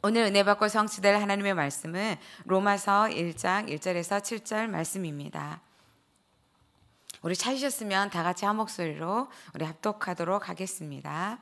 오늘 은혜 받고 성취될 하나님의 말씀은 로마서 1장 1절에서 7절 말씀입니다. 우리 찾으셨으면 다 같이 한 목소리로 우리 합독하도록 하겠습니다.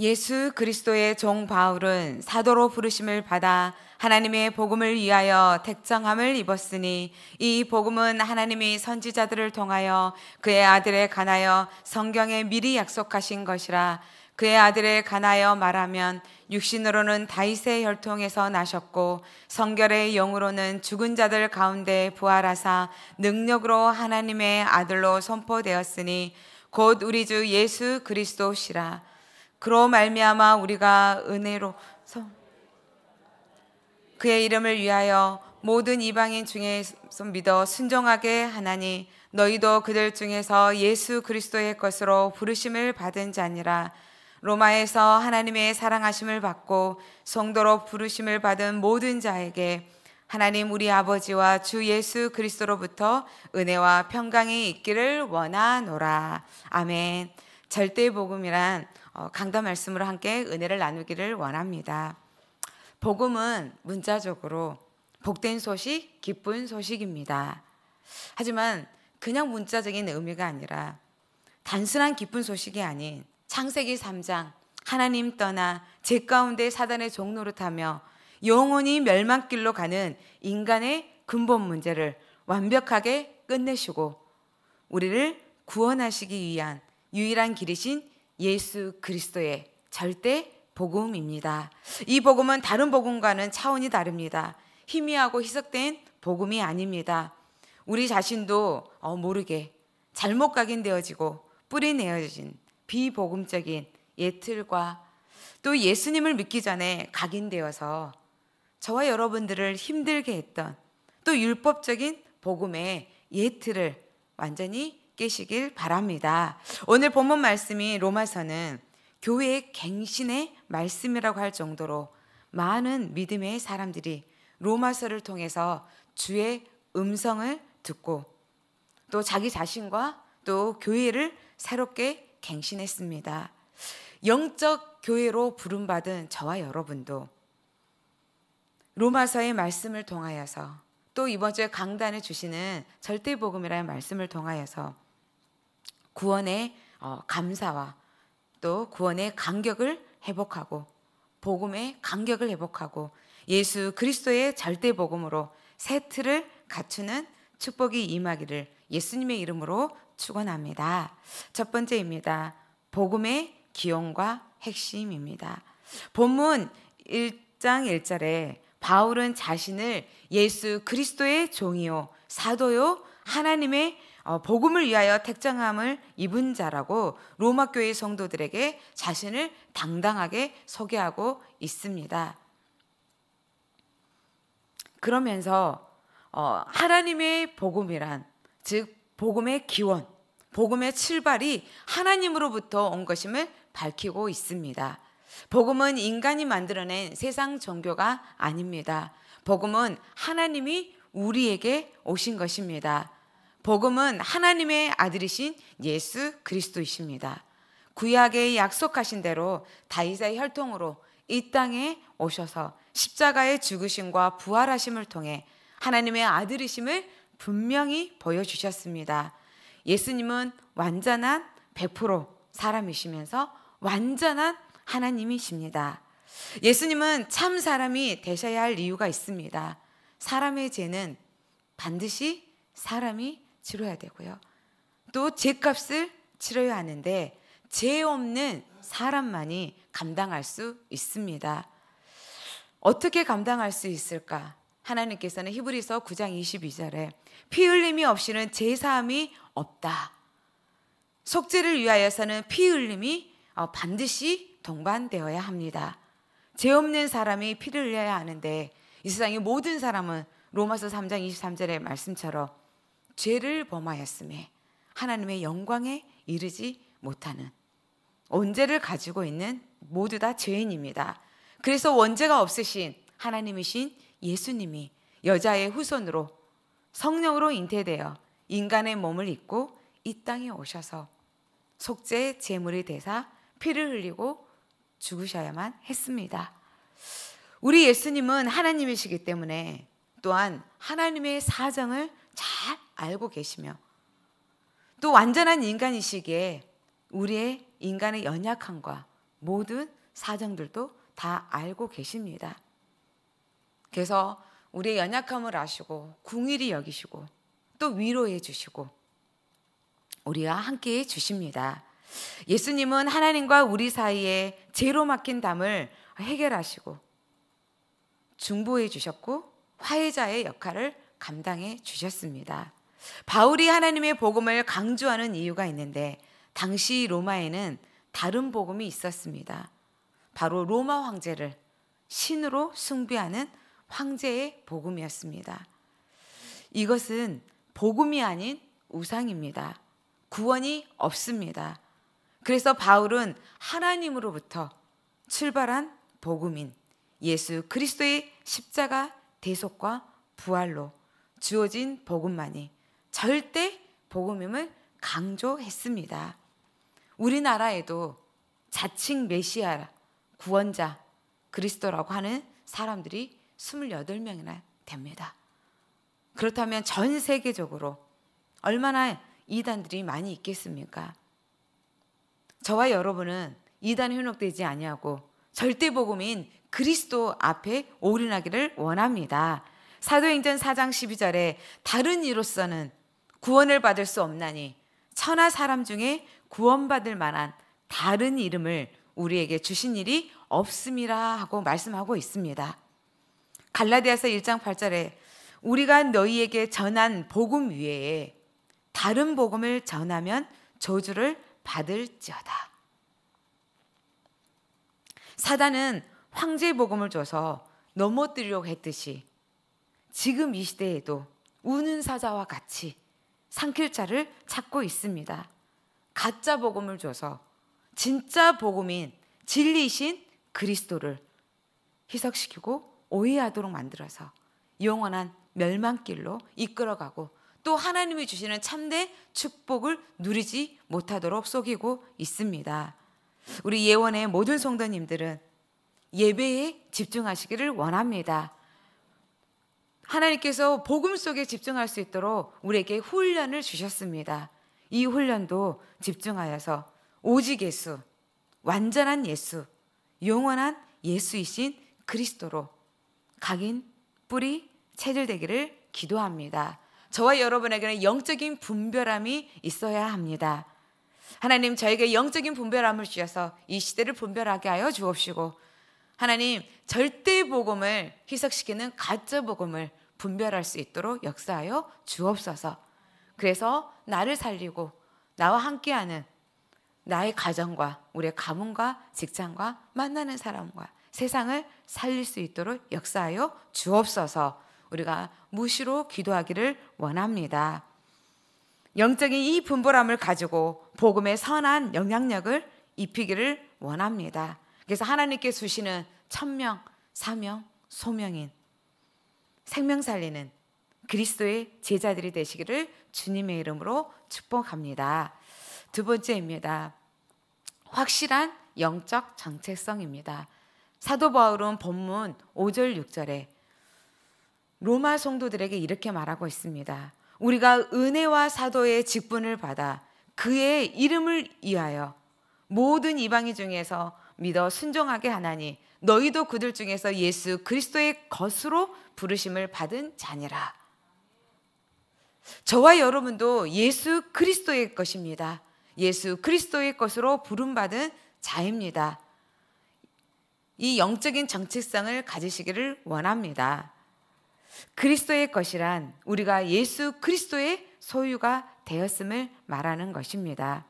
예수 그리스도의 종 바울은 사도로 부르심을 받아 하나님의 복음을 위하여 택정함을 입었으니 이 복음은 하나님이 선지자들을 통하여 그의 아들에 관하여 성경에 미리 약속하신 것이라 그의 아들에 관하여 말하면 육신으로는 다윗의 혈통에서 나셨고 성결의 영으로는 죽은 자들 가운데 부활하사 능력으로 하나님의 아들로 선포되었으니 곧 우리 주 예수 그리스도시라 그로 말미암아 우리가 은혜로 그의 이름을 위하여 모든 이방인 중에서 믿어 순종하게 하나니 너희도 그들 중에서 예수 그리스도의 것으로 부르심을 받은 자니라 로마에서 하나님의 사랑하심을 받고 성도로 부르심을 받은 모든 자에게 하나님 우리 아버지와 주 예수 그리스도로부터 은혜와 평강이 있기를 원하노라. 아멘. 절대 복음이란 어, 강단 말씀으로 함께 은혜를 나누기를 원합니다. 복음은 문자적으로 복된 소식, 기쁜 소식입니다. 하지만 그냥 문자적인 의미가 아니라 단순한 기쁜 소식이 아닌 창세기 3장 하나님 떠나 제 가운데 사단의 종노릇하며 영원히 멸망길로 가는 인간의 근본 문제를 완벽하게 끝내시고 우리를 구원하시기 위한 유일한 길이신 예수 그리스도의 절대 복음입니다. 이 복음은 다른 복음과는 차원이 다릅니다. 희미하고 희석된 복음이 아닙니다. 우리 자신도 어, 모르게 잘못 각인되어지고 뿌리 내어진 비복음적인 예틀과 또 예수님을 믿기 전에 각인되어서 저와 여러분들을 힘들게 했던 또 율법적인 복음의 예틀을 완전히 깨시길 바랍니다. 오늘 본문 말씀인 로마서는 교회의 갱신의 말씀이라고 할 정도로 많은 믿음의 사람들이 로마서를 통해서 주의 음성을 듣고 또 자기 자신과 또 교회를 새롭게 갱신했습니다. 영적 교회로 부름받은 저와 여러분도 로마서의 말씀을 통하여서 또 이번 주에 강단을 주시는 절대복음이라는 말씀을 통하여서 구원의 어, 감사와 또 구원의 간격을 회복하고 복음의 간격을 회복하고 예수 그리스도의 절대복음으로 새 틀을 갖추는 축복이 임하기를 예수님의 이름으로 축원합니다. 첫 번째입니다. 복음의 기원과 핵심입니다. 본문 1장 1절에 바울은 자신을 예수 그리스도의 종이요 사도요 하나님의 어, 복음을 위하여 택장함을 입은 자라고 로마 교회 성도들에게 자신을 당당하게 소개하고 있습니다. 그러면서 어, 하나님의 복음이란 즉 복음의 기원 복음의 출발이 하나님으로부터 온 것임을 밝히고 있습니다. 복음은 인간이 만들어낸 세상 종교가 아닙니다. 복음은 하나님이 우리에게 오신 것입니다. 복음은 하나님의 아들이신 예수 그리스도이십니다. 구약에 약속하신 대로 다이사의 혈통으로 이 땅에 오셔서 십자가의 죽으심과 부활하심을 통해 하나님의 아들이심을 분명히 보여주셨습니다. 예수님은 완전한 100% 사람이시면서 완전한 하나님이십니다. 예수님은 참 사람이 되셔야 할 이유가 있습니다. 사람의 죄는 반드시 사람이 치러야 되고요. 또 죄값을 치러야 하는데 죄 없는 사람만이 감당할 수 있습니다. 어떻게 감당할 수 있을까? 하나님께서는 히브리서 9장 22절에 피 흘림이 없이는 죄 사함이 없다. 속죄를 위하여서는 피 흘림이 어, 반드시 동반되어야 합니다. 죄 없는 사람이 피를 흘려야 하는데 이 세상의 모든 사람은 로마서 3장 23절의 말씀처럼 죄를 범하였음에 하나님의 영광에 이르지 못하는 원죄를 가지고 있는 모두 다 죄인입니다. 그래서 원죄가 없으신 하나님이신 예수님이 여자의 후손으로 성령으로 잉태되어 인간의 몸을 입고 이 땅에 오셔서 속죄의 제물이 되사 피를 흘리고 죽으셔야만 했습니다. 우리 예수님은 하나님이시기 때문에 또한 하나님의 사정을 잘 알고 계시며 또 완전한 인간이시기에 우리의 인간의 연약함과 모든 사정들도 다 알고 계십니다. 그래서 우리의 연약함을 아시고 궁일이 여기시고 또 위로해 주시고 우리와 함께 주십니다. 예수님은 하나님과 우리 사이에 죄로 막힌 담을 해결하시고 중보해 주셨고 화해자의 역할을 감당해 주셨습니다. 바울이 하나님의 복음을 강조하는 이유가 있는데 당시 로마에는 다른 복음이 있었습니다. 바로 로마 황제를 신으로 숭배하는 황제의 복음이었습니다. 이것은 복음이 아닌 우상입니다. 구원이 없습니다. 그래서 바울은 하나님으로부터 출발한 복음인 예수 그리스도의 십자가 대속과 부활로 주어진 복음만이 절대 복음임을 강조했습니다. 우리나라에도 자칭 메시아, 구원자, 그리스도라고 하는 사람들이 28명이나 됩니다. 그렇다면 전 세계적으로 얼마나 이단들이 많이 있겠습니까? 저와 여러분은 이단에 현혹되지 아니하고 절대 복음인 그리스도 앞에 올인하기를 원합니다. 사도행전 4장 12절에 다른 이로서는 구원을 받을 수 없나니 천하 사람 중에 구원받을 만한 다른 이름을 우리에게 주신 일이 없음이라 하고 말씀하고 있습니다. 갈라디아서 1장 8절에 우리가 너희에게 전한 복음 위에 다른 복음을 전하면 저주를 받을지어다. 사단은 황제 복음을 줘서 넘어뜨리려고 했듯이 지금 이 시대에도 우는 사자와 같이 상킬자를 찾고 있습니다. 가짜 복음을 줘서 진짜 복음인 진리이신 그리스도를 희석시키고 오해하도록 만들어서 영원한 멸망길로 이끌어가고 또 하나님이 주시는 참대 축복을 누리지 못하도록 속이고 있습니다. 우리 예원의 모든 성도님들은 예배에 집중하시기를 원합니다. 하나님께서 복음 속에 집중할 수 있도록 우리에게 훈련을 주셨습니다. 이 훈련도 집중하여서 오직 예수, 완전한 예수, 영원한 예수이신 그리스도로 각인, 뿌리, 체질되기를 기도합니다. 저와 여러분에게는 영적인 분별함이 있어야 합니다. 하나님 저에게 영적인 분별함을 주셔서 이 시대를 분별하게 하여 주옵시고 하나님 절대 복음을 희석시키는 가짜 복음을 분별할 수 있도록 역사하여 주옵소서. 그래서 나를 살리고 나와 함께하는 나의 가정과 우리의 가문과 직장과 만나는 사람과 세상을 살릴 수 있도록 역사하여 주옵소서. 우리가 무시로 기도하기를 원합니다. 영적인 이 분보람을 가지고 복음의 선한 영향력을 입히기를 원합니다. 그래서 하나님께 주시는 천명, 사명, 소명인 생명 살리는 그리스도의 제자들이 되시기를 주님의 이름으로 축복합니다. 두 번째입니다. 확실한 영적 정체성입니다. 사도 바울은 본문 5절 6절에 로마 성도들에게 이렇게 말하고 있습니다. 우리가 은혜와 사도의 직분을 받아 그의 이름을 위하여 모든 이방인 중에서 믿어 순종하게 하나니 너희도 그들 중에서 예수 그리스도의 것으로 부르심을 받은 자니라. 저와 여러분도 예수 그리스도의 것입니다. 예수 그리스도의 것으로 부름받은 자입니다. 이 영적인 정체성을 가지시기를 원합니다. 그리스도의 것이란 우리가 예수 그리스도의 소유가 되었음을 말하는 것입니다.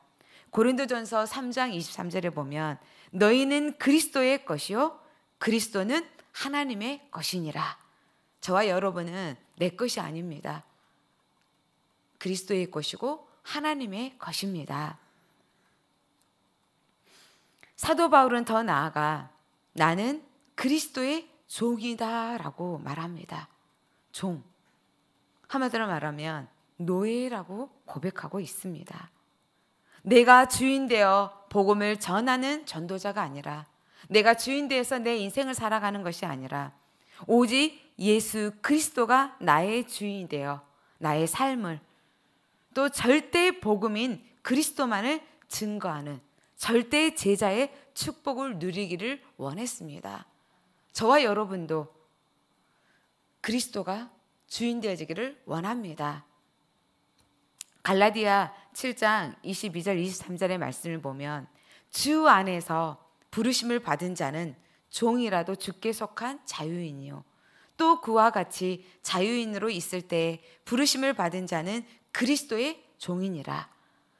고린도전서 3장 23절에 보면 너희는 그리스도의 것이요 그리스도는 하나님의 것이니라. 저와 여러분은 내 것이 아닙니다. 그리스도의 것이고 하나님의 것입니다. 사도 바울은 더 나아가 나는 그리스도의 종이다라고 말합니다. 종, 한마디로 말하면 노예라고 고백하고 있습니다. 내가 주인 되어 복음을 전하는 전도자가 아니라 내가 주인 되어서 내 인생을 살아가는 것이 아니라 오직 예수 그리스도가 나의 주인 되어 나의 삶을 또 절대 복음인 그리스도만을 증거하는 절대 제자의 축복을 누리기를 원했습니다. 저와 여러분도 그리스도가 주인 되어지기를 원합니다. 갈라디아 7장 22절 23절의 말씀을 보면 주 안에서 부르심을 받은 자는 종이라도 주께 속한 자유인이요 또 그와 같이 자유인으로 있을 때 부르심을 받은 자는 그리스도의 종이니라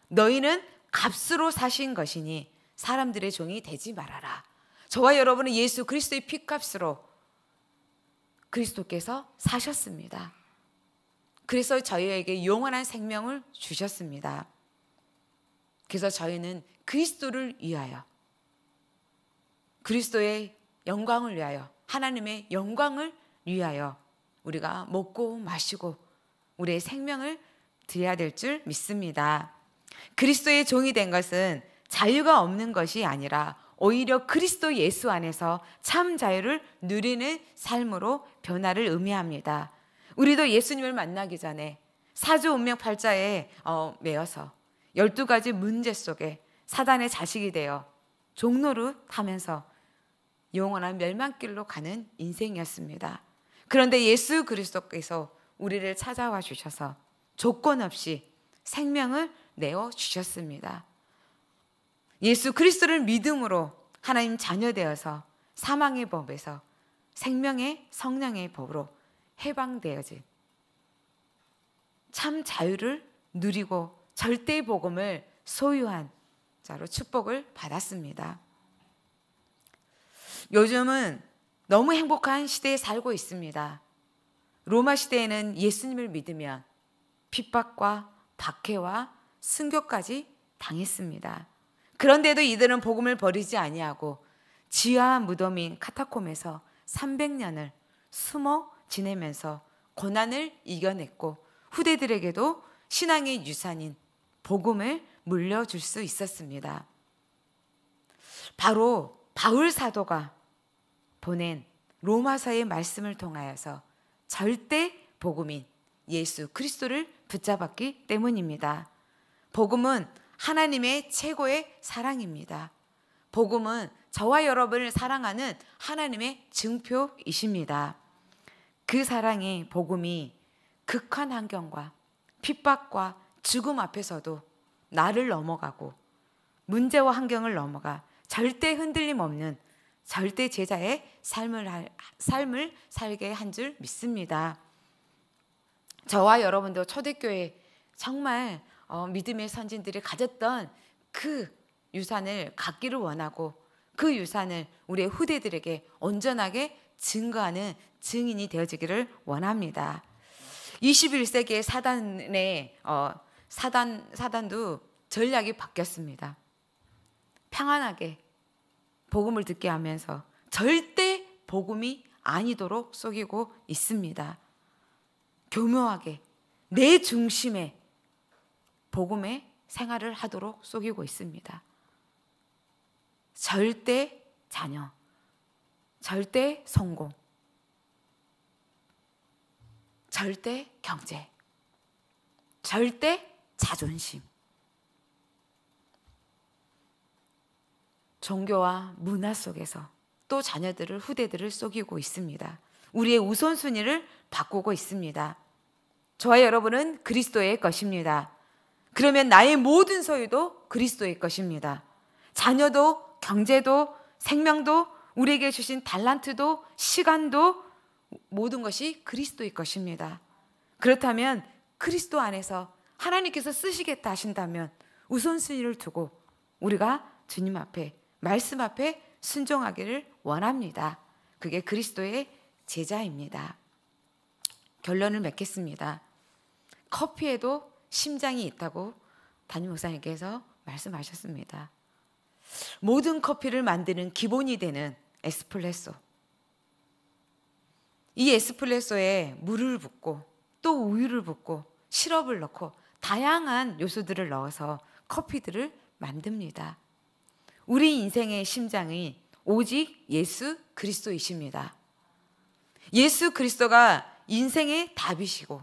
너희는 값으로 사신 것이니 사람들의 종이 되지 말아라 저와 여러분은 예수 그리스도의 피값으로 그리스도께서 사셨습니다. 그래서 저희에게 영원한 생명을 주셨습니다. 그래서 저희는 그리스도를 위하여 그리스도의 영광을 위하여 하나님의 영광을 위하여 우리가 먹고 마시고 우리의 생명을 드려야 될 줄 믿습니다. 그리스도의 종이 된 것은 자유가 없는 것이 아니라 오히려 그리스도 예수 안에서 참 자유를 누리는 삶으로 변화를 의미합니다. 우리도 예수님을 만나기 전에 사주 운명 팔자에 어, 매여서 12가지 문제 속에 사단의 자식이 되어 종로를 타면서 영원한 멸망길로 가는 인생이었습니다. 그런데 예수 그리스도께서 우리를 찾아와 주셔서 조건 없이 생명을 내어 주셨습니다. 예수 그리스도를 믿음으로 하나님 자녀 되어서 사망의 법에서 생명의 성령의 법으로 해방되어진 참 자유를 누리고 절대 복음을 소유한 자로 축복을 받았습니다. 요즘은 너무 행복한 시대에 살고 있습니다. 로마 시대에는 예수님을 믿으면 핍박과 박해와 순교까지 당했습니다. 그런데도 이들은 복음을 버리지 아니하고 지하 무덤인 카타콤에서 300년을 숨어 지내면서 고난을 이겨냈고 후대들에게도 신앙의 유산인 복음을 물려줄 수 있었습니다. 바로 바울 사도가 보낸 로마서의 말씀을 통하여서 절대 복음인 예수 그리스도를 붙잡았기 때문입니다. 복음은 하나님의 최고의 사랑입니다. 복음은 저와 여러분을 사랑하는 하나님의 증표이십니다. 그 사랑의 복음이 극한 환경과 핍박과 죽음 앞에서도 나를 넘어가고 문제와 환경을 넘어가 절대 흔들림 없는 절대 제자의 삶을, 할, 삶을 살게 한 줄 믿습니다. 저와 여러분도 초대교회 정말 어, 믿음의 선진들이 가졌던 그 유산을 갖기를 원하고 그 유산을 우리의 후대들에게 온전하게 증거하는 증인이 되어지기를 원합니다. 21세기의 사단의 어, 사단 사단도 전략이 바뀌었습니다. 평안하게 복음을 듣게 하면서 절대 복음이 아니도록 속이고 있습니다. 교묘하게 내 중심에 복음의 생활을 하도록 속이고 있습니다. 절대 자녀, 절대 성공, 절대 경제, 절대 자존심. 종교와 문화 속에서 또 자녀들을 후대들을 속이고 있습니다. 우리의 우선순위를 바꾸고 있습니다. 저와 여러분은 그리스도의 것입니다. 그러면 나의 모든 소유도 그리스도의 것입니다. 자녀도 경제도 생명도 우리에게 주신 달란트도 시간도 모든 것이 그리스도의 것입니다. 그렇다면 그리스도 안에서 하나님께서 쓰시겠다 하신다면 우선순위를 두고 우리가 주님 앞에 말씀 앞에 순종하기를 원합니다. 그게 그리스도의 제자입니다. 결론을 맺겠습니다. 커피에도 심장이 있다고 담임 목사님께서 말씀하셨습니다. 모든 커피를 만드는 기본이 되는 에스프레소. 이 에스프레소에 물을 붓고 또 우유를 붓고 시럽을 넣고 다양한 요소들을 넣어서 커피들을 만듭니다. 우리 인생의 심장이 오직 예수 그리스도이십니다. 예수 그리스도가 인생의 답이시고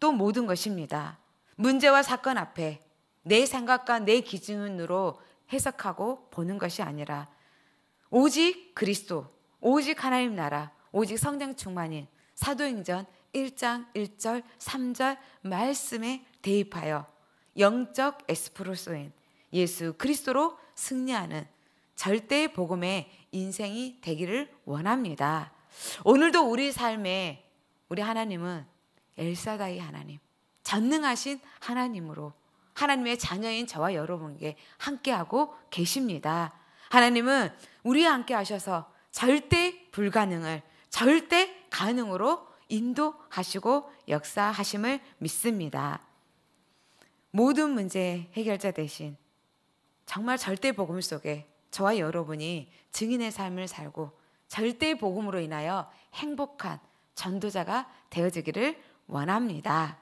또 모든 것입니다. 문제와 사건 앞에 내 생각과 내 기준으로 해석하고 보는 것이 아니라 오직 그리스도, 오직 하나님 나라, 오직 성령 충만인 사도행전 1장 1절 3절 말씀에 대입하여 영적 에스프로소인 예수 그리스도로 승리하는 절대의 복음의 인생이 되기를 원합니다. 오늘도 우리 삶에 우리 하나님은 엘사다이 하나님, 전능하신 하나님으로 하나님의 자녀인 저와 여러분께 함께하고 계십니다. 하나님은 우리와 함께 하셔서 절대 불가능을 절대 가능으로 인도하시고 역사하심을 믿습니다. 모든 문제 해결자 대신 정말 절대 복음 속에 저와 여러분이 증인의 삶을 살고 절대 복음으로 인하여 행복한 전도자가 되어지기를 원합니다.